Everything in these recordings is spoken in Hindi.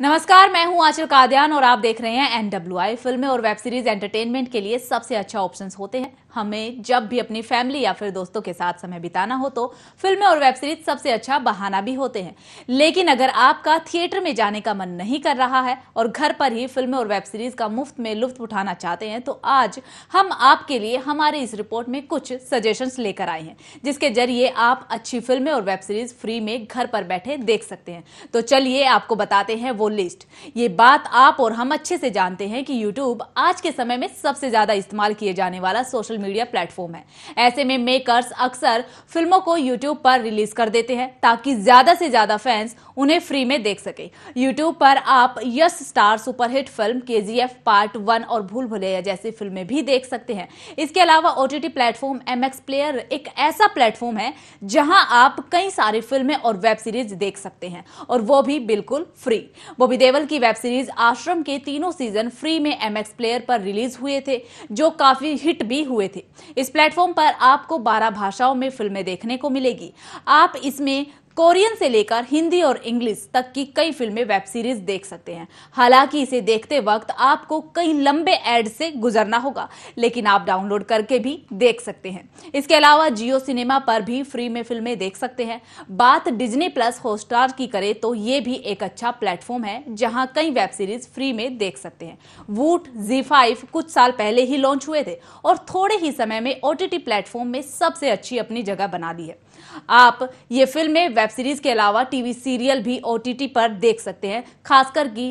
नमस्कार मैं हूं आचल काद्यान और आप देख रहे हैं एनडब्ल्यूआई फिल्में और वेब सीरीज एंटरटेनमेंट के लिए सबसे अच्छा ऑप्शंस होते हैं हमें जब भी अपनी फैमिली या फिर दोस्तों के साथ समय बिताना हो तो फिल्में और वेब सीरीज सबसे अच्छा बहाना भी होते हैं लेकिन अगर आपका थिएटर में जाने का मन नहीं कर रहा है और घर पर ही फिल्में और वेब सीरीज का मुफ्त में लुफ्त उठाना चाहते हैं तो आज हम आपके लिए हमारे इस रिपोर्ट में कुछ सजेशन लेकर आए हैं जिसके जरिए आप अच्छी फिल्में और वेब सीरीज फ्री में घर पर बैठे देख सकते हैं तो चलिए आपको बताते हैं वो वो लिस्ट ये बात आप और हम अच्छे से जानते हैं कि यूट्यूब आज के समय में सबसे ज्यादा इस्तेमाल किए जाने वाला सोशल मीडिया प्लेटफॉर्म है ऐसे में मेकर्स अक्सर फिल्मों को यूट्यूब पर रिलीज कर देते हैं ताकि ज्यादा से ज्यादा फैंस उन्हें फ्री में देख सके यूट्यूब पर आप यश स्टार सुपरहिट फिल्म के पार्ट वन और भूल भुलैया जैसी फिल्में भी देख सकते हैं इसके अलावा ओटीटी प्लेटफॉर्म एम प्लेयर एक ऐसा प्लेटफॉर्म है जहां आप कई सारी फिल्में और वेब सीरीज देख सकते हैं और वो भी बिल्कुल फ्री बॉबी देवल की वेब सीरीज आश्रम के तीनों सीजन फ्री में एमएक्स प्लेयर पर रिलीज हुए थे जो काफी हिट भी हुए थे इस प्लेटफॉर्म पर आपको बारह भाषाओं में फिल्में देखने को मिलेगी आप इसमें कोरियन से लेकर हिंदी और इंग्लिश तक की कई फिल्में वेब सीरीज देख सकते हैं हालांकि इसे देखते वक्त आपको कई लंबे एड से गुजरना होगा लेकिन आप डाउनलोड करके भी देख सकते हैं इसके अलावा जियो सिनेमा पर भी फ्री में फिल्में देख सकते हैं बात डिजनी प्लस हॉटस्टार की करें तो ये भी एक अच्छा प्लेटफॉर्म है जहाँ कई वेब सीरीज फ्री में देख सकते हैं वूट जी फाइव कुछ साल पहले ही लॉन्च हुए थे और थोड़े ही समय में ओटीटी प्लेटफॉर्म में सबसे अच्छी अपनी जगह बना दी है आप ये फिल्में वेब सीरीज के अलावा टीवी सीरियल भी ओटीटी पर देख सकते हैं खासकर की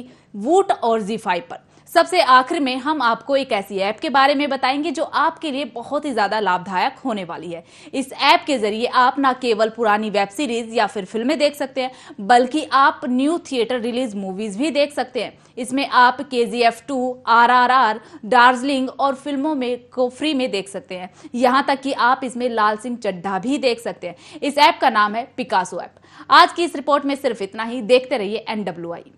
वूट और जी फाइव पर सबसे आखिर में हम आपको एक ऐसी ऐप के बारे में बताएंगे जो आपके लिए बहुत ही ज्यादा लाभदायक होने वाली है इस ऐप के जरिए आप ना केवल पुरानी वेब सीरीज या फिर फिल्में देख सकते हैं बल्कि आप न्यू थिएटर रिलीज मूवीज भी देख सकते हैं इसमें आप K G F two R R R Darjeeling और फिल्मों में को फ्री में देख सकते हैं यहाँ तक कि आप इसमें लाल सिंह चड्ढा भी देख सकते हैं इस ऐप का नाम है पिकासो ऐप आज की इस रिपोर्ट में सिर्फ इतना ही देखते रहिए एनडब्ल्यू आई